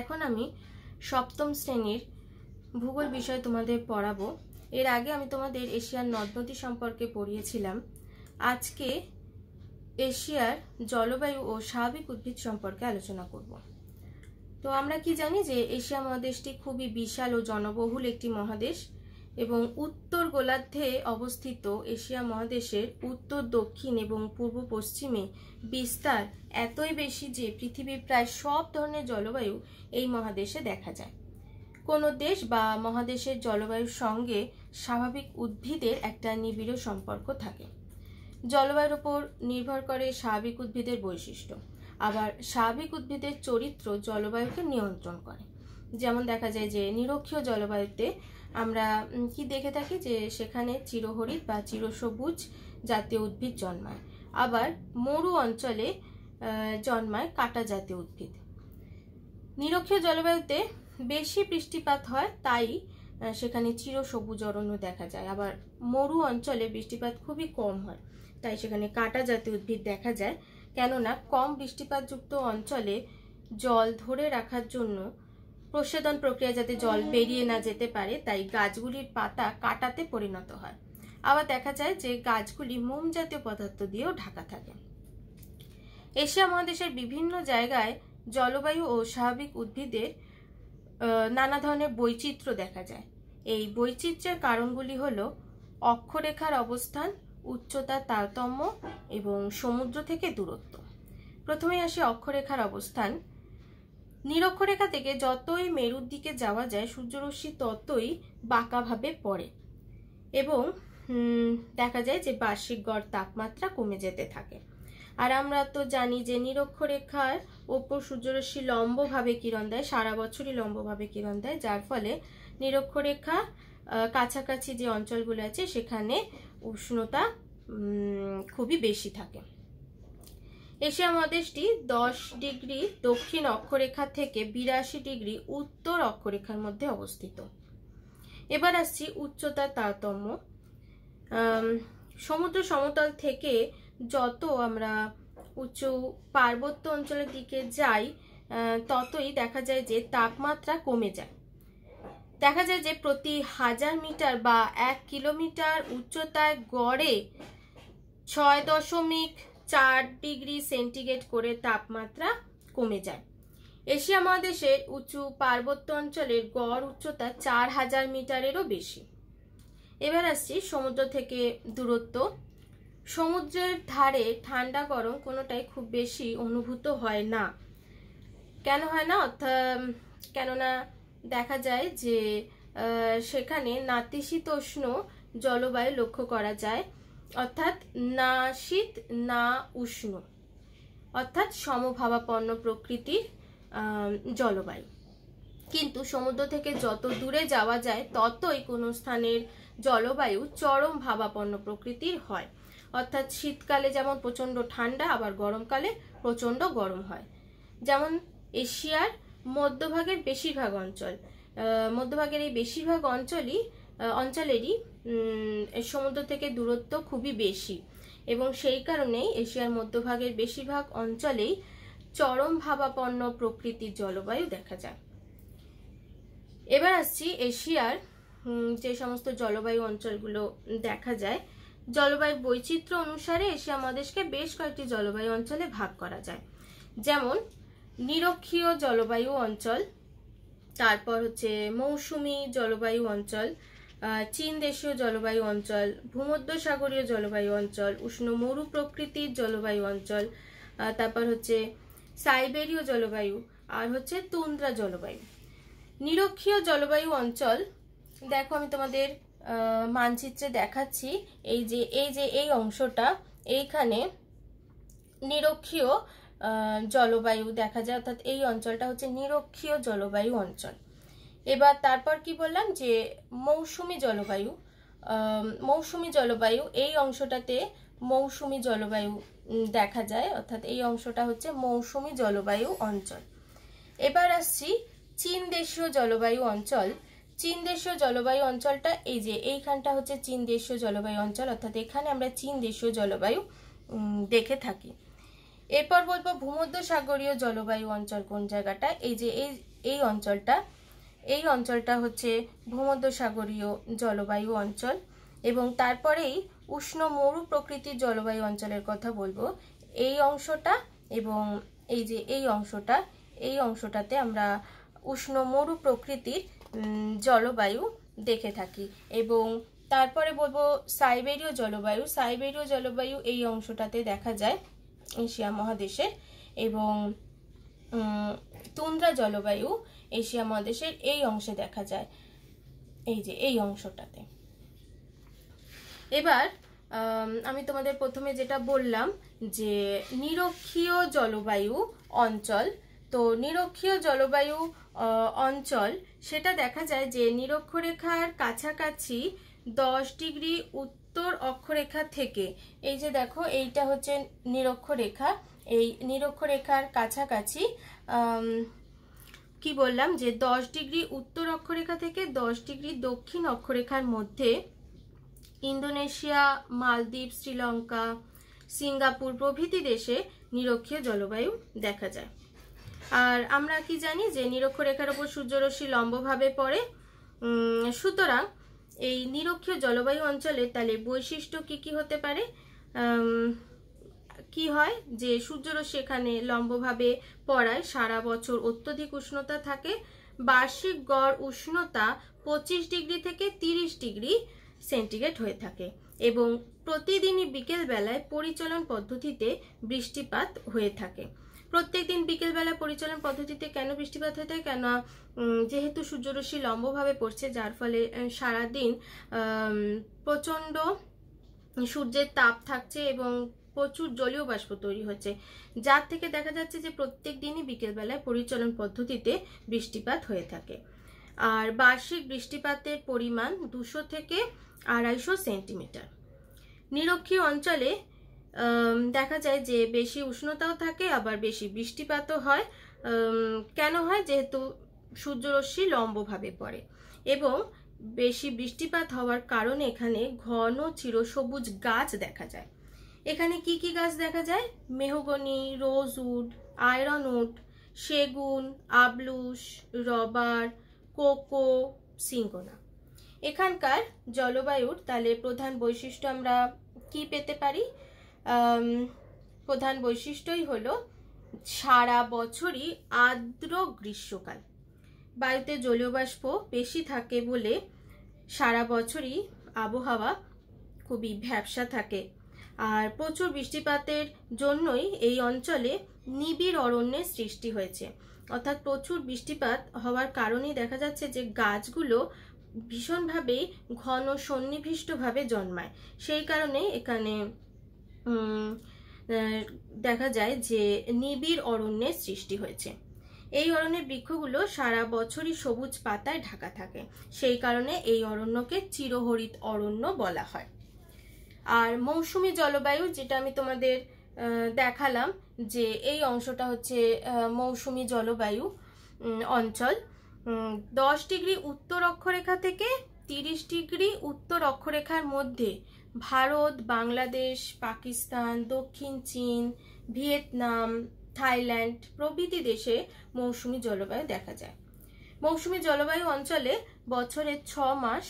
এখন আমি সপ্তম শ্রেণীর ভূগোল বিষয় তোমাদের পড়াবো এর আগে আমি তোমাদের এশিয়ার নদনদী সম্পর্কে পড়িয়েছিলাম আজকে এশিয়ার জলবায়ু ও স্বাভাবিক উদ্ভিদ সম্পর্কে আলোচনা করব তো আমরা কি জানি যে এশিয়া মহাদেশটি খুবই বিশাল ও জনবহুল একটি মহাদেশ এবং উত্তর গোলার্ধে অবস্থিত এশিয়া মহাদেশের উত্তর দক্ষিণ এবং পূর্ব পশ্চিমে বিস্তার এতই বেশি যে পৃথিবীর প্রায় সব ধরনের জলবায়ু এই মহাদেশে দেখা যায় কোনো দেশ বা মহাদেশের জলবায়ুর সঙ্গে স্বাভাবিক উদ্ভিদের একটা নিবিড় সম্পর্ক থাকে জলবায়ুর ওপর নির্ভর করে স্বাভাবিক উদ্ভিদের বৈশিষ্ট্য আবার স্বাভাবিক উদ্ভিদের চরিত্র জলবায়ুকে নিয়ন্ত্রণ করে যেমন দেখা যায় যে নিরক্ষীয় জলবায়ুতে আমরা কি দেখে থাকি যে সেখানে চিরহরিৎ বা চিরসবুজ জাতীয় উদ্ভিদ জন্মায় আবার মরু অঞ্চলে জন্মায় কাটা জাতীয় উদ্ভিদ নিরক্ষীয় জলবায়ুতে বেশি বৃষ্টিপাত হয় তাই সেখানে চিরসবুজ অরণ্য দেখা যায় আবার মরু অঞ্চলে বৃষ্টিপাত খুবই কম হয় তাই সেখানে কাটা জাতীয় উদ্ভিদ দেখা যায় কেননা কম বৃষ্টিপাতযুক্ত অঞ্চলে জল ধরে রাখার জন্য প্রসাদন প্রক্রিয়া যাতে জল বেরিয়ে না যেতে পারে তাই গাছগুলির পাতা কাটাতে পরিণত হয় আবার দেখা যায় যে গাছগুলি মোম জাতীয় পদার্থ দিয়েও ঢাকা থাকে এশিয়া মহাদেশের বিভিন্ন জায়গায় জলবায়ু ও স্বাভাবিক উদ্ভিদের নানা ধরনের বৈচিত্র্য দেখা যায় এই বৈচিত্র্যের কারণগুলি হল অক্ষরেখার অবস্থান উচ্চতার তারতম্য এবং সমুদ্র থেকে দূরত্ব প্রথমে আসে অক্ষরেখার অবস্থান নিরক্ষরেখা থেকে যতই মেরুর দিকে যাওয়া যায় সূর্যরশ্মি ততই বাঁকাভাবে পড়ে এবং দেখা যায় যে বার্ষিক গড় তাপমাত্রা কমে যেতে থাকে আর আমরা তো জানি যে নিরক্ষরেখার ওপর সূর্যরশ্মি লম্বভাবে কিরণ দেয় সারা বছরই লম্বভাবে কিরণ দেয় যার ফলে নিরক্ষরেখা কাছাকাছি যে অঞ্চলগুলো আছে সেখানে উষ্ণতা খুবই বেশি থাকে এশিয়া মহাদেশটি দশ ডিগ্রি দক্ষিণ অক্ষরেখা থেকে বিরাশি ডিগ্রি উত্তর অক্ষরেখার মধ্যে অবস্থিত এবার আসছি উচ্চতার তারতম্য সমুদ্র সমতল থেকে যত আমরা উঁচু পার্বত্য অঞ্চলের দিকে যাই ততই দেখা যায় যে তাপমাত্রা কমে যায় দেখা যায় যে প্রতি হাজার মিটার বা এক কিলোমিটার উচ্চতায় গড়ে ছয় দশমিক চার ডিগ্রি সেন্টিগ্রেড করে তাপমাত্রা কমে যায় এশিয়া মহাদেশের উঁচু পার্বত্য অঞ্চলের গড় উচ্চতা চার হাজার মিটারেরও বেশি এবার আসছি সমুদ্র থেকে দূরত্ব সমুদ্রের ধারে ঠান্ডা গরম কোনোটাই খুব বেশি অনুভূত হয় না কেন হয় না অর্থাৎ কেননা দেখা যায় যে সেখানে নাতিশীতোষ্ণ জলবায়ু লক্ষ্য করা যায় অর্থাৎ না শীত না উষ্ণ অর্থাৎ সমভাবাপন্ন প্রকৃতির জলবায়ু কিন্তু সমুদ্র থেকে যত দূরে যাওয়া যায় ততই কোনো স্থানের জলবায়ু চরম ভাবাপন্ন প্রকৃতির হয় অর্থাৎ শীতকালে যেমন প্রচণ্ড ঠান্ডা আবার গরমকালে প্রচণ্ড গরম হয় যেমন এশিয়ার মধ্যভাগের বেশিরভাগ অঞ্চল মধ্যভাগের এই বেশিরভাগ অঞ্চলই অঞ্চলেরই সমুদ্র থেকে দূরত্ব খুবই বেশি এবং সেই কারণেই এশিয়ার মধ্যভাগের বেশিরভাগ অঞ্চলেই চরম ভাবাপন্ন প্রকৃতির জলবায়ু দেখা যায় এবার আসছি এশিয়ার যে সমস্ত জলবায়ু অঞ্চলগুলো দেখা যায় জলবায়ু বৈচিত্র্য অনুসারে এশিয়া মহাদেশকে বেশ কয়েকটি জলবায়ু অঞ্চলে ভাগ করা যায় যেমন নিরক্ষীয় জলবায়ু অঞ্চল তারপর হচ্ছে মৌসুমি জলবায়ু অঞ্চল চীন দেশীয় জলবায়ু অঞ্চল ভূমধ্যসাগরীয় জলবায়ু অঞ্চল উষ্ণ মরু প্রকৃতির জলবায়ু অঞ্চল তারপর হচ্ছে সাইবেরীয় জলবায়ু আর হচ্ছে তুন্দ্রা জলবায়ু নিরক্ষীয় জলবায়ু অঞ্চল দেখো আমি তোমাদের মানচিত্রে দেখাচ্ছি এই যে এই যে এই অংশটা এইখানে নিরক্ষীয় জলবায়ু দেখা যায় অর্থাৎ এই অঞ্চলটা হচ্ছে নিরক্ষীয় জলবায়ু অঞ্চল এবার তারপর কি বললাম যে মৌসুমি জলবায়ু মৌসুমি জলবায়ু এই অংশটাতে মৌসুমি জলবায়ু দেখা যায় অর্থাৎ এই অংশটা হচ্ছে মৌসুমি জলবায়ু অঞ্চল এবার আসছি চীন দেশীয় জলবায়ু অঞ্চল চীন দেশীয় জলবায়ু অঞ্চলটা এই যে এইখানটা হচ্ছে চীন দেশীয় জলবায়ু অঞ্চল অর্থাৎ এখানে আমরা চীন দেশীয় জলবায়ু দেখে থাকি এরপর বলবো ভূমধ্যসাগরীয় জলবায়ু অঞ্চল কোন জায়গাটা এই যে এই এই অঞ্চলটা এই অঞ্চলটা হচ্ছে ভূমধ্যসাগরীয় জলবায়ু অঞ্চল এবং তারপরেই উষ্ণ মরু প্রকৃতির জলবায়ু অঞ্চলের কথা বলবো এই অংশটা এবং এই যে এই অংশটা এই অংশটাতে আমরা উষ্ণ মরু প্রকৃতির জলবায়ু দেখে থাকি এবং তারপরে বলবো সাইবেরীয় জলবায়ু সাইবেরীয় জলবায়ু এই অংশটাতে দেখা যায় এশিয়া মহাদেশের এবং তুন্দ্রা জলবায়ু এশিয়া মহাদেশের এই অংশে দেখা যায় এই যে এই অংশটাতে এবার আমি তোমাদের প্রথমে যেটা বললাম যে নিরক্ষীয় জলবায়ু অঞ্চল তো নিরক্ষীয় জলবায়ু অঞ্চল সেটা দেখা যায় যে নিরক্ষরেখার কাছাকাছি দশ ডিগ্রি উত্তর অক্ষরেখা থেকে এই যে দেখো এইটা হচ্ছে নিরক্ষরেখা এই নিরক্ষরেখার কাছাকাছি কি বললাম যে দশ ডিগ্রি উত্তর অক্ষরেখা থেকে দশ ডিগ্রি দক্ষিণ অক্ষরেখার মধ্যে ইন্দোনেশিয়া মালদ্বীপ শ্রীলঙ্কা সিঙ্গাপুর প্রভৃতি দেশে নিরক্ষীয় জলবায়ু দেখা যায় আর আমরা কি জানি যে নিরক্ষরেখার ওপর সূর্যরশ্মি লম্বভাবে পড়ে সুতরাং এই নিরক্ষীয় জলবায়ু অঞ্চলে তাহলে বৈশিষ্ট্য কি কি হতে পারে কি হয় যে সূর্যরশ্মি এখানে লম্বভাবে পড়ায় সারা বছর অত্যধিক উষ্ণতা থাকে বার্ষিক গড় উষ্ণতা পঁচিশ ডিগ্রি থেকে তিরিশ ডিগ্রি সেন্টিগ্রেড হয়ে থাকে এবং প্রতিদিনই বিকেলবেলায় পরিচলন পদ্ধতিতে বৃষ্টিপাত হয়ে থাকে প্রত্যেক দিন বিকেলবেলা পরিচালন পদ্ধতিতে কেন বৃষ্টিপাত হয়ে থাকে কেন যেহেতু সূর্যরশ্মি লম্বভাবে পড়ছে যার ফলে সারাদিন প্রচণ্ড সূর্যের তাপ থাকছে এবং প্রচুর জলীয় বাষ্প তৈরি হচ্ছে যার থেকে দেখা যাচ্ছে যে প্রত্যেক দিনই বিকেলবেলায় পরিচলন পদ্ধতিতে বৃষ্টিপাত হয়ে থাকে আর বার্ষিক বৃষ্টিপাতের পরিমাণ দুশো থেকে আড়াইশো সেন্টিমিটার নিরক্ষীয় অঞ্চলে দেখা যায় যে বেশি উষ্ণতাও থাকে আবার বেশি বৃষ্টিপাতও হয় কেন হয় যেহেতু সূর্যরশ্মি লম্বভাবে পড়ে এবং বেশি বৃষ্টিপাত হওয়ার কারণে এখানে ঘন চিরসবুজ গাছ দেখা যায় এখানে কি কি গাছ দেখা যায় মেহগনি রোজউড উড সেগুন আবলুস রবার কোকো সিঙ্গোনা এখানকার জলবায়ুর তাহলে প্রধান বৈশিষ্ট্য আমরা কি পেতে পারি প্রধান বৈশিষ্ট্যই হল সারা বছরই আর্দ্র গ্রীষ্মকাল বায়ুতে জলীয়বাষ্প বেশি থাকে বলে সারা বছরই আবহাওয়া খুবই ভ্যাবসা থাকে আর প্রচুর বৃষ্টিপাতের জন্যই এই অঞ্চলে নিবিড় অরণ্যের সৃষ্টি হয়েছে অর্থাৎ প্রচুর বৃষ্টিপাত হওয়ার কারণেই দেখা যাচ্ছে যে গাছগুলো ভীষণভাবেই ঘন সন্নিবিষ্টভাবে জন্মায় সেই কারণে এখানে দেখা যায় যে নিবিড় অরণ্যের সৃষ্টি হয়েছে এই অরণ্যের বৃক্ষগুলো সারা বছরই সবুজ পাতায় ঢাকা থাকে সেই কারণে এই অরণ্যকে চিরহরিত অরণ্য বলা হয় আর মৌসুমি জলবায়ু যেটা আমি তোমাদের দেখালাম যে এই অংশটা হচ্ছে মৌসুমি জলবায়ু অঞ্চল দশ ডিগ্রি উত্তর অক্ষরেখা থেকে তিরিশ ডিগ্রি উত্তর অক্ষরেখার মধ্যে ভারত বাংলাদেশ পাকিস্তান দক্ষিণ চীন ভিয়েতনাম থাইল্যান্ড প্রভৃতি দেশে মৌসুমি জলবায়ু দেখা যায় মৌসুমি জলবায়ু অঞ্চলে বছরের ছ মাস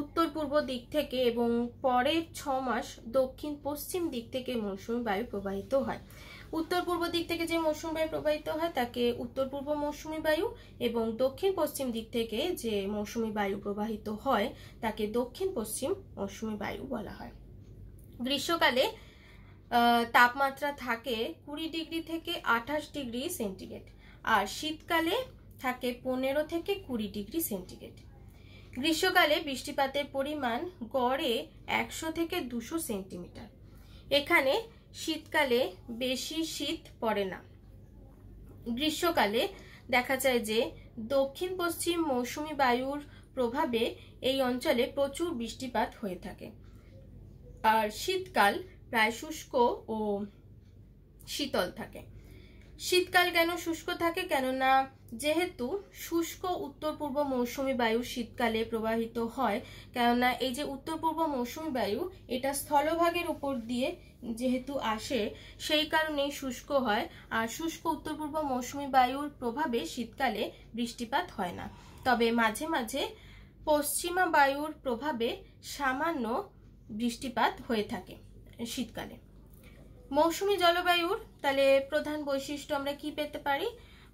উত্তর পূর্ব দিক থেকে এবং পরের ছ মাস দক্ষিণ পশ্চিম দিক থেকে মৌসুমি বায়ু প্রবাহিত হয় উত্তর পূর্ব দিক থেকে যে মৌসুমি বায়ু প্রবাহিত হয় তাকে উত্তর পূর্ব মৌসুমি বায়ু এবং দক্ষিণ পশ্চিম দিক থেকে যে মৌসুমি বায়ু প্রবাহিত হয় তাকে দক্ষিণ পশ্চিম মৌসুমি বায়ু বলা হয় গ্রীষ্মকালে তাপমাত্রা থাকে কুড়ি ডিগ্রি থেকে আঠাশ ডিগ্রি সেন্টিগ্রেড আর শীতকালে থাকে পনেরো থেকে কুড়ি ডিগ্রি সেন্টিগ্রেড গ্রীষ্মকালে বৃষ্টিপাতের পরিমাণ গড়ে একশো থেকে দুশো সেন্টিমিটার এখানে শীতকালে বেশি শীত পড়ে না গ্রীষ্মকালে দেখা যায় যে দক্ষিণ পশ্চিম মৌসুমি বায়ুর প্রভাবে এই অঞ্চলে প্রচুর বৃষ্টিপাত হয়ে থাকে আর শীতকাল প্রায় শুষ্ক ও শীতল থাকে শীতকাল কেন শুষ্ক থাকে কেননা যেহেতু শুষ্ক উত্তর পূর্ব মৌসুমি বায়ু শীতকালে প্রবাহিত হয় কেননা এই যে উত্তর পূর্ব মৌসুমি বায়ু এটা স্থলভাগের উপর দিয়ে যেহেতু আসে সেই কারণেই শুষ্ক হয় আর শুষ্ক উত্তর পূর্ব মৌসুমি বায়ুর প্রভাবে শীতকালে বৃষ্টিপাত হয় না তবে মাঝে মাঝে পশ্চিমা বায়ুর প্রভাবে সামান্য বৃষ্টিপাত হয়ে থাকে শীতকালে মৌসুমি জলবায়ুর তাহলে প্রধান বৈশিষ্ট্য আমরা কি পেতে পারি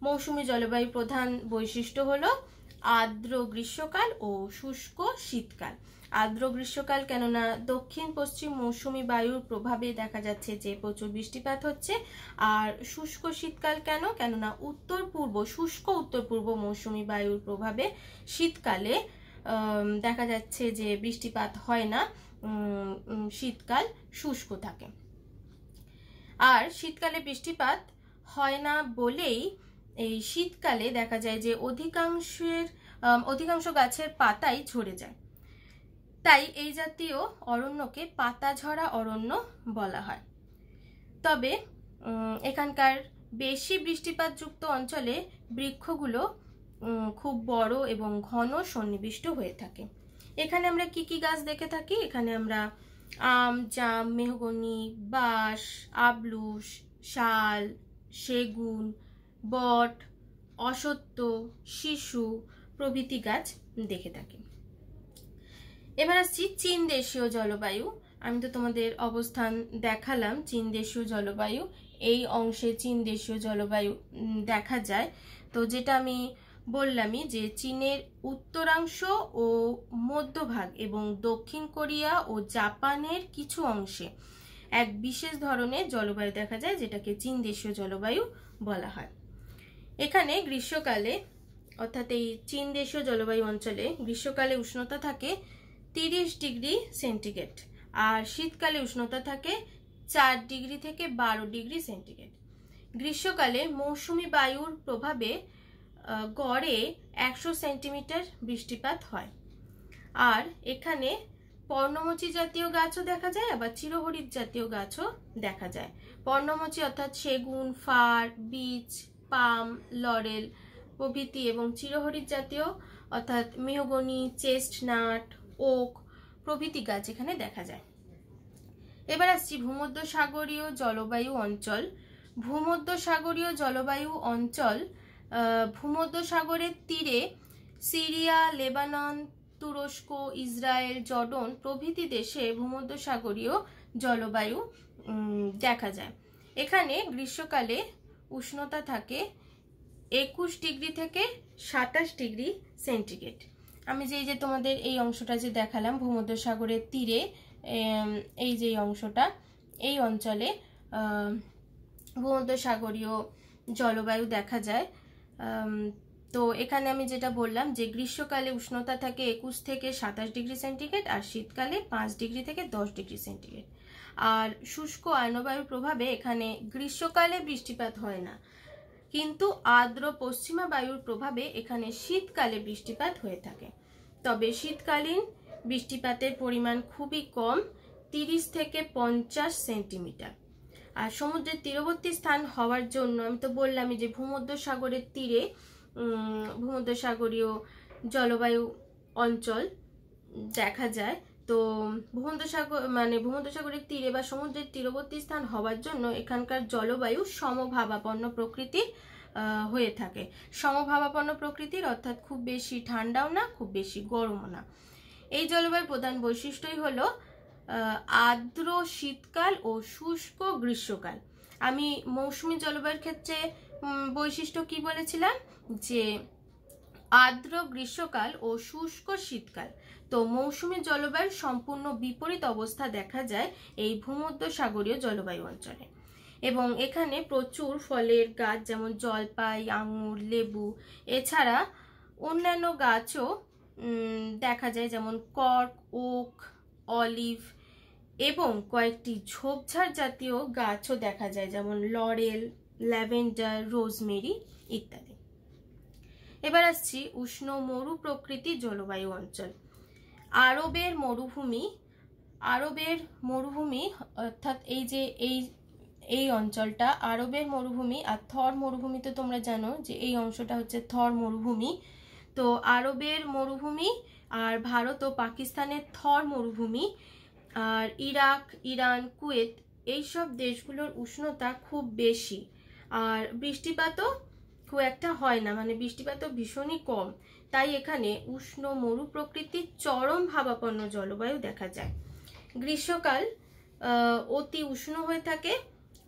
মৌসুমি জলবায়ু প্রধান বৈশিষ্ট্য হলো আর্দ্র গ্রীষ্মকাল ও শুষ্ক শীতকাল আর্দ্র গ্রীষ্মকাল কেননা দক্ষিণ পশ্চিম মৌসুমি বায়ুর প্রভাবে দেখা যাচ্ছে যে প্রচুর বৃষ্টিপাত হচ্ছে আর শুষ্ক শীতকাল কেন কেননা উত্তর পূর্ব শুষ্ক উত্তর পূর্ব মৌসুমি বায়ুর প্রভাবে শীতকালে দেখা যাচ্ছে যে বৃষ্টিপাত হয় না শীতকাল শুষ্ক থাকে আর শীতকালে বৃষ্টিপাত হয় না বলেই এই শীতকালে দেখা যায় যে অধিকাংশের অধিকাংশ গাছের পাতাই ঝরে যায় তাই এই জাতীয় অরণ্যকে পাতা ঝরা অরণ্য বলা হয় তবে এখানকার বেশি বৃষ্টিপাতযুক্ত অঞ্চলে বৃক্ষগুলো খুব বড় এবং ঘন সন্নিবিষ্ট হয়ে থাকে এখানে আমরা কি কি গাছ দেখে থাকি এখানে আমরা আম জাম মেহগনি বাঁশ আবলুস শাল সেগুন বট অসত্য শিশু প্রভৃতি গাছ দেখে থাকি এবার আসছি চীন দেশীয় জলবায়ু আমি তো তোমাদের অবস্থান দেখালাম চীন দেশীয় জলবায়ু এই অংশে চীন দেশীয় জলবায়ু দেখা যায় তো যেটা আমি বললামই যে চীনের উত্তরাংশ ও মধ্যভাগ এবং দক্ষিণ কোরিয়া ও জাপানের কিছু অংশে এক বিশেষ ধরনের জলবায়ু দেখা যায় যেটাকে চীন দেশীয় জলবায়ু বলা হয় এখানে গ্রীষ্মকালে অর্থাৎ এই চীন দেশীয় জলবায়ু অঞ্চলে গ্রীষ্মকালে উষ্ণতা থাকে তিরিশ ডিগ্রি সেন্টিগ্রেড আর শীতকালে উষ্ণতা থাকে চার ডিগ্রি থেকে বারো ডিগ্রি সেন্টিগ্রেড গ্রীষ্মকালে মৌসুমি বায়ুর প্রভাবে গড়ে একশো সেন্টিমিটার বৃষ্টিপাত হয় আর এখানে পর্ণমোচী জাতীয় গাছও দেখা যায় আবার চিরহরিৎ জাতীয় গাছও দেখা যায় পর্ণমোচী অর্থাৎ সেগুন ফার বীজ পাম লরেল প্রভৃতি এবং চিরহরিৎ জাতীয় অর্থাৎ মেহগনি চেস্টনাট ওক প্রভৃতি গাছ এখানে দেখা যায় এবার আসছি ভূমধ্য সাগরীয় জলবায়ু অঞ্চল ভূমধ্য সাগরীয় জলবায়ু অঞ্চল ভূমধ্যসাগরের তীরে সিরিয়া লেবানন তুরস্ক ইসরায়েল জর্ডন প্রভৃতি দেশে ভূমধ্যসাগরীয় জলবায়ু দেখা যায় এখানে গ্রীষ্মকালে উষ্ণতা থাকে একুশ ডিগ্রি থেকে সাতাশ ডিগ্রি সেন্টিগ্রেড আমি যেই যে তোমাদের এই অংশটা যে দেখালাম ভূমধ্যসাগরের তীরে এই যে অংশটা এই অঞ্চলে ভূমধ্যসাগরীয় জলবায়ু দেখা যায় তো এখানে আমি যেটা বললাম যে গ্রীষ্মকালে উষ্ণতা থাকে একুশ থেকে সাতাশ ডিগ্রি সেন্টিগ্রেড আর শীতকালে পাঁচ ডিগ্রি থেকে দশ ডিগ্রি সেন্টিগ্রেড আর শুষ্ক আয়নবায়ুর প্রভাবে এখানে গ্রীষ্মকালে বৃষ্টিপাত হয় না কিন্তু আর্দ্র পশ্চিমা বায়ুর প্রভাবে এখানে শীতকালে বৃষ্টিপাত হয়ে থাকে তবে শীতকালীন বৃষ্টিপাতের পরিমাণ খুবই কম তিরিশ থেকে পঞ্চাশ সেন্টিমিটার আর সমুদ্রের তীরবর্তী স্থান হওয়ার জন্য আমি তো বললামই যে ভূমধ্য সাগরের তীরে ভূমধ্য সাগরীয় জলবায়ু অঞ্চল দেখা যায় তো ভূমধ্যসাগর মানে ভূমধ্যসাগরের তীরে বা সমুদ্রের তীরবর্তী স্থান হওয়ার জন্য এখানকার জলবায়ু সমভাবাপন্ন প্রকৃতির হয়ে থাকে সমভাবাপন্ন প্রকৃতির অর্থাৎ খুব বেশি ঠান্ডাও না খুব বেশি গরমও না এই জলবায়ুর প্রধান বৈশিষ্ট্যই হলো আর্দ্র শীতকাল ও শুষ্ক গ্রীষ্মকাল আমি মৌসুমি জলবায়ুর ক্ষেত্রে বৈশিষ্ট্য কি বলেছিলাম যে আর্দ্র গ্রীষ্মকাল ও শুষ্ক শীতকাল তো মৌসুমি জলবায়ুর সম্পূর্ণ বিপরীত অবস্থা দেখা যায় এই ভূমধ্য সাগরীয় জলবায়ু অঞ্চলে এবং এখানে প্রচুর ফলের গাছ যেমন জলপাই আঙুর লেবু এছাড়া অন্যান্য গাছও দেখা যায় যেমন কর্ক ওক অলিভ এবং কয়েকটি ঝোপঝাড় জাতীয় গাছও দেখা যায় যেমন লরেল ল্যাভেন্ডার রোজমেরি ইত্যাদি এবার আসছি উষ্ণ মরু প্রকৃতি জলবায়ু অঞ্চল আরবের মরুভূমি আরবের মরুভূমি অর্থাৎ এই যে এই এই অঞ্চলটা আরবের মরুভূমি আর থর মরুভূমি তো তোমরা জানো যে এই অংশটা হচ্ছে থর মরুভূমি তো আরবের মরুভূমি আর ভারত ও পাকিস্তানের থর মরুভূমি আর ইরাক ইরান কুয়েত এইসব দেশগুলোর উষ্ণতা খুব বেশি আর বৃষ্টিপাতও খুব একটা হয় না মানে বৃষ্টিপাতও ভীষণই কম তাই এখানে উষ্ণ মরু প্রকৃতির চরম ভাবাপন্ন জলবায়ু দেখা যায় গ্রীষ্মকাল অতি উষ্ণ হয়ে থাকে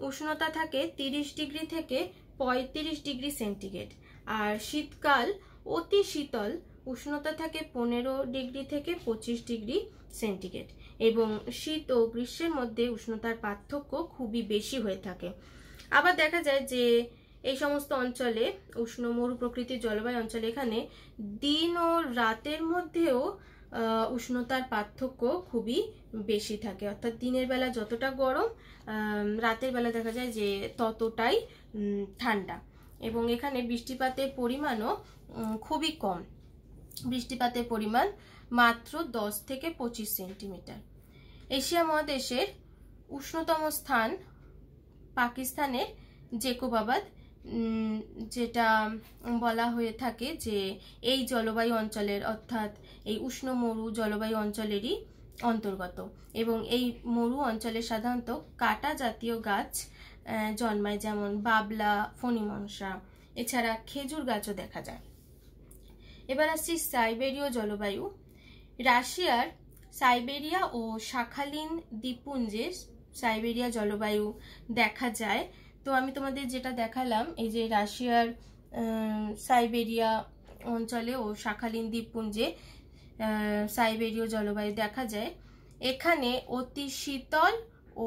উষ্ণতা থাকে তিরিশ ডিগ্রি থেকে পঁয়ত্রিশ ডিগ্রি সেন্টিগ্রেড আর শীতকাল অতি শীতল উষ্ণতা থাকে পনেরো ডিগ্রি থেকে পঁচিশ ডিগ্রি সেন্টিগ্রেড এবং শীত ও গ্রীষ্মের মধ্যে উষ্ণতার পার্থক্য খুবই বেশি হয়ে থাকে আবার দেখা যায় যে এই সমস্ত অঞ্চলে উষ্ণ মরু প্রকৃতির জলবায়ু অঞ্চলে এখানে দিন ও রাতের মধ্যেও উষ্ণতার পার্থক্য খুবই বেশি থাকে অর্থাৎ দিনের বেলা যতটা গরম রাতের বেলা দেখা যায় যে ততটাই ঠান্ডা এবং এখানে বৃষ্টিপাতের পরিমাণও খুবই কম বৃষ্টিপাতের পরিমাণ মাত্র 10 থেকে পঁচিশ সেন্টিমিটার এশিয়া মহাদেশের উষ্ণতম স্থান পাকিস্তানের জেকোবাবাদ যেটা বলা হয়ে থাকে যে এই জলবায়ু অঞ্চলের অর্থাৎ এই উষ্ণ মরু জলবায়ু অঞ্চলেরই অন্তর্গত এবং এই মরু অঞ্চলে সাধারণত কাটা জাতীয় গাছ জন্মায় যেমন বাবলা ফণিমংসা এছাড়া খেজুর গাছও দেখা যায় এবার আসছি সাইবেরীয় জলবায়ু রাশিয়ার সাইবেরিয়া ও শাখালিন দ্বীপপুঞ্জে সাইবেরিয়া জলবায়ু দেখা যায় তো আমি তোমাদের যেটা দেখালাম এই যে রাশিয়ার সাইবেরিয়া অঞ্চলে ও শাখালিন দ্বীপপুঞ্জে সাইবেরীয় জলবায়ু দেখা যায় এখানে অতি শীতল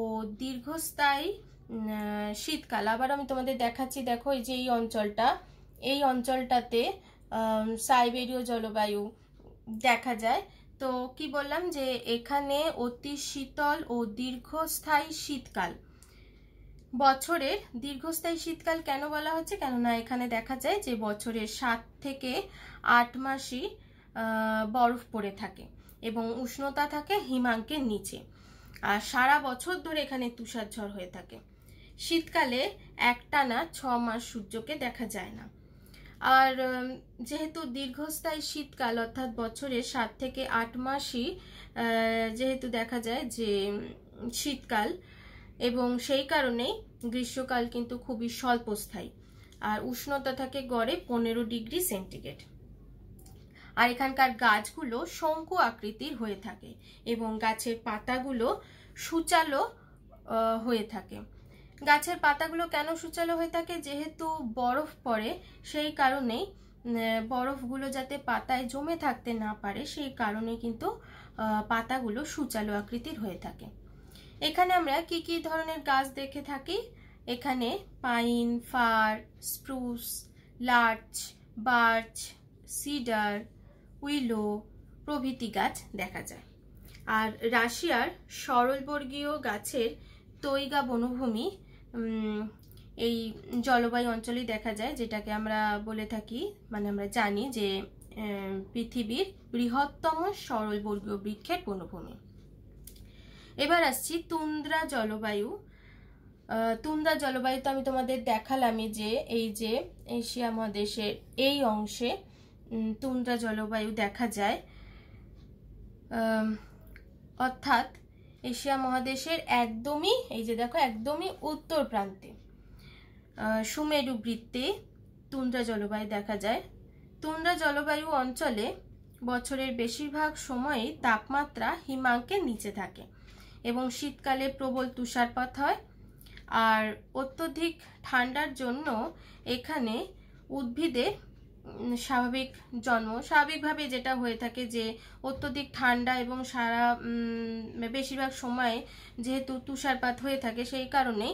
ও দীর্ঘস্থায়ী শীতকাল আবার আমি তোমাদের দেখাচ্ছি দেখো এই যে এই অঞ্চলটা এই অঞ্চলটাতে সাইবেরীয় জলবায়ু দেখা যায় তো কি বললাম যে এখানে অতি শীতল ও দীর্ঘস্থায়ী শীতকাল বছরের দীর্ঘস্থায়ী শীতকাল কেন বলা হচ্ছে কেননা এখানে দেখা যায় যে বছরের সাত থেকে আট মাসই বরফ পড়ে থাকে এবং উষ্ণতা থাকে হিমাঙ্কের নিচে আর সারা বছর ধরে এখানে তুষারঝড় হয়ে থাকে শীতকালে একটানা ছ মাস সূর্যকে দেখা যায় না আর যেহেতু দীর্ঘস্থায়ী শীতকাল অর্থাৎ বছরে সাত থেকে আট মাসই যেহেতু দেখা যায় যে শীতকাল এবং সেই কারণেই গ্রীষ্মকাল কিন্তু খুবই স্বল্পস্থায়ী আর উষ্ণতা থাকে গড়ে পনেরো ডিগ্রি সেন্টিগ্রেড আর এখানকার গাছগুলো শঙ্কু আকৃতির হয়ে থাকে এবং গাছের পাতাগুলো সূচালো হয়ে থাকে গাছের পাতাগুলো কেন সূচালো হয়ে থাকে যেহেতু বরফ পড়ে সেই কারণেই বরফগুলো যাতে পাতায় জমে থাকতে না পারে সেই কারণে কিন্তু পাতাগুলো সূচালো আকৃতির হয়ে থাকে এখানে আমরা কি কি ধরনের গাছ দেখে থাকি এখানে pine fir spruce larch birch cedar willow প্রভৃতি গাছ দেখা যায় আর রাশিয়ার সরলবর্গীয় গাছের তৈগা বনভূমি এই জলবায়ু অঞ্চলেই দেখা যায় যেটাকে আমরা বলে থাকি মানে আমরা জানি যে পৃথিবীর বৃহত্তম সরল বর্গীয় বৃক্ষের বনভূমি এবার আসছি তুন্দ্রা জলবায়ু তুন্দ্রা জলবায়ু তো আমি তোমাদের দেখালামই যে এই যে এশিয়া মহাদেশের এই অংশে তুন্দ্রা জলবায়ু দেখা যায় অর্থাৎ এশিয়া মহাদেশের একদমই এই যে দেখো একদমই উত্তর প্রান্তে সুমেরু বৃত্তে তুন্দ্রা জলবায়ু দেখা যায় তুন্দ্রা জলবায়ু অঞ্চলে বছরের বেশিরভাগ সময়ই তাপমাত্রা হিমাঙ্কের নিচে থাকে এবং শীতকালে প্রবল তুষারপাত হয় আর অত্যধিক ঠান্ডার জন্য এখানে উদ্ভিদে স্বাভাবিক জন্ম স্বাভাবিকভাবে যেটা হয়ে থাকে যে অত্যধিক ঠান্ডা এবং সারা বেশিরভাগ সময়ে যেহেতু তুষারপাত হয়ে থাকে সেই কারণে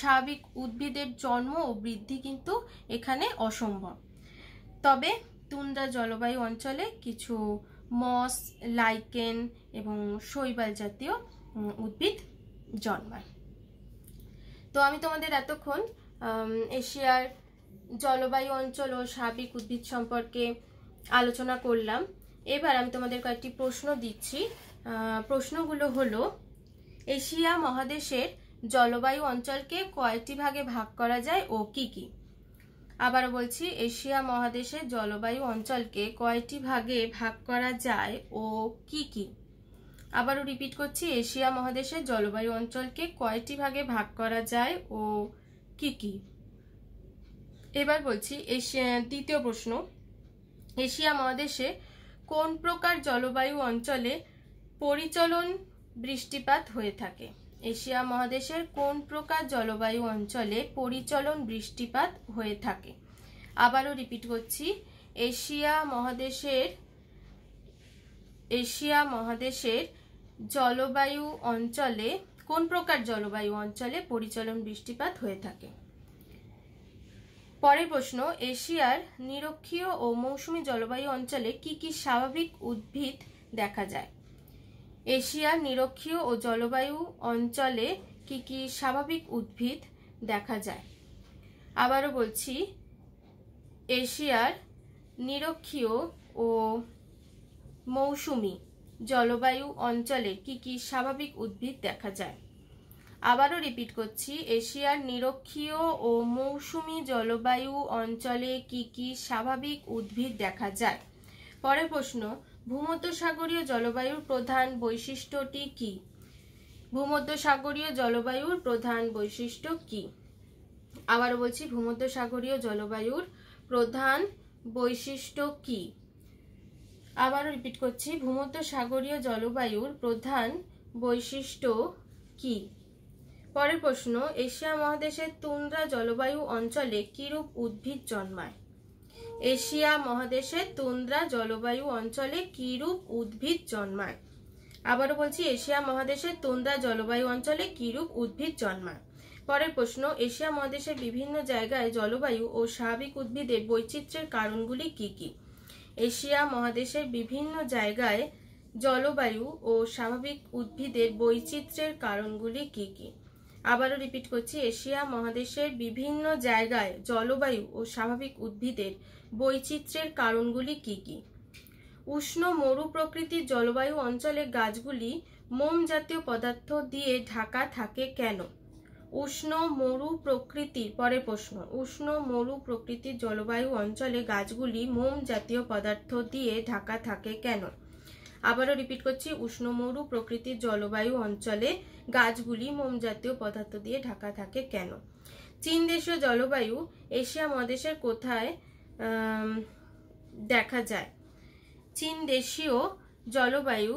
স্বাভাবিক উদ্ভিদের জন্ম ও বৃদ্ধি কিন্তু এখানে অসম্ভব তবে তুন্দ্রা জলবায়ু অঞ্চলে কিছু মস লাইকেন এবং শৈবাল জাতীয় উদ্ভিদ জন্মায় তো আমি তোমাদের এতক্ষণ এশিয়ার জলবায়ু অঞ্চল ও সাবিক উদ্ভিদ সম্পর্কে আলোচনা করলাম এবার আমি তোমাদের কয়েকটি প্রশ্ন দিচ্ছি প্রশ্নগুলো হলো এশিয়া মহাদেশের জলবায়ু অঞ্চলকে কয়টি ভাগে ভাগ করা যায় ও কি কি আবার বলছি এশিয়া মহাদেশের জলবায়ু অঞ্চলকে কয়টি ভাগে ভাগ করা যায় ও কি কি আবারও রিপিট করছি এশিয়া মহাদেশের জলবায়ু অঞ্চলকে কয়টি ভাগে ভাগ করা যায় ও কি কি এবার বলছি এশিয়া দ্বিতীয় প্রশ্ন এশিয়া মহাদেশে কোন প্রকার জলবায়ু অঞ্চলে পরিচলন বৃষ্টিপাত হয়ে থাকে এশিয়া মহাদেশের কোন প্রকার জলবায়ু অঞ্চলে পরিচলন বৃষ্টিপাত হয়ে থাকে আবারও রিপিট করছি এশিয়া মহাদেশের এশিয়া মহাদেশের জলবায়ু অঞ্চলে কোন প্রকার জলবায়ু অঞ্চলে পরিচলন বৃষ্টিপাত হয়ে থাকে পরের প্রশ্ন এশিয়ার নিরক্ষীয় ও মৌসুমি জলবায়ু অঞ্চলে কি কি স্বাভাবিক উদ্ভিদ দেখা যায় এশিয়ার নিরক্ষীয় ও জলবায়ু অঞ্চলে কি কি স্বাভাবিক উদ্ভিদ দেখা যায় আবারও বলছি এশিয়ার নিরক্ষীয় ও মৌসুমি জলবায়ু অঞ্চলে কি কি স্বাভাবিক উদ্ভিদ দেখা যায় আবারও রিপিট করছি এশিয়ার নিরক্ষীয় ও মৌসুমি জলবায়ু অঞ্চলে কি কি স্বাভাবিক উদ্ভিদ দেখা যায় পরের প্রশ্ন ভূমধ্যসাগরীয় জলবায়ুর প্রধান বৈশিষ্ট্যটি কি ভূমধ্যসাগরীয় জলবায়ুর প্রধান বৈশিষ্ট্য কি আবারও বলছি ভূমধ্যসাগরীয় জলবায়ুর প্রধান বৈশিষ্ট্য কি আবার রিপিট করছি ভূমধ্যসাগরীয় জলবায়ুর প্রধান বৈশিষ্ট্য কি পরের প্রশ্ন এশিয়া মহাদেশের তুন্দ্রা জলবায়ু অঞ্চলে কিরূপ উদ্ভিদ জন্মায় এশিয়া মহাদেশের তুন্দ্রা জলবায়ু অঞ্চলে কিরূপ উদ্ভিদ জন্মায় আবারও বলছি এশিয়া মহাদেশের তুন্দ্রা জলবায়ু অঞ্চলে কিরূপ উদ্ভিদ জন্মায় পরের প্রশ্ন এশিয়া মহাদেশের বিভিন্ন জায়গায় জলবায়ু ও স্বাভাবিক উদ্ভিদের বৈচিত্র্যের কারণগুলি কি কি এশিয়া মহাদেশের বিভিন্ন জায়গায় জলবায়ু ও স্বাভাবিক উদ্ভিদের বৈচিত্র্যের কারণগুলি কি কি আবারও রিপিট করছি এশিয়া মহাদেশের বিভিন্ন জায়গায় জলবায়ু ও স্বাভাবিক উদ্ভিদের বৈচিত্র্যের কারণগুলি কি কি উষ্ণ মরু প্রকৃতির জলবায়ু অঞ্চলে গাছগুলি মোম জাতীয় পদার্থ দিয়ে ঢাকা থাকে কেন উষ্ণ মরু প্রকৃতি পরে প্রশ্ন উষ্ণ মরু প্রকৃতির জলবায়ু অঞ্চলে গাছগুলি মোম জাতীয় পদার্থ দিয়ে ঢাকা থাকে কেন আবারও রিপিট করছি উষ্ণ মরু প্রকৃতির জলবায়ু অঞ্চলে গাছগুলি মোমজাতীয় পদার্থ দিয়ে ঢাকা থাকে কেন চীন দেশীয় জলবায়ু এশিয়া মহাদেশের কোথায় দেখা যায় চীন দেশীয় জলবায়ু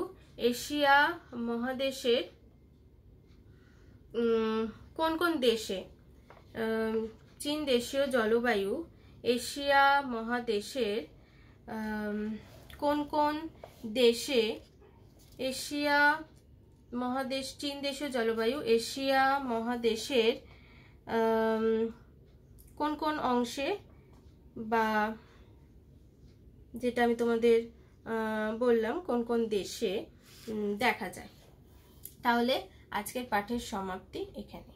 এশিয়া মহাদেশের কোন কোন দেশে চীন দেশীয় জলবায়ু এশিয়া মহাদেশের কোন কোন দেশে এশিয়া মহাদেশ চীন দেশীয় জলবায়ু এশিয়া মহাদেশের কোন কোন অংশে বা যেটা আমি তোমাদের বললাম কোন কোন দেশে দেখা যায় তাহলে আজকের পাঠের সমাপ্তি এখানে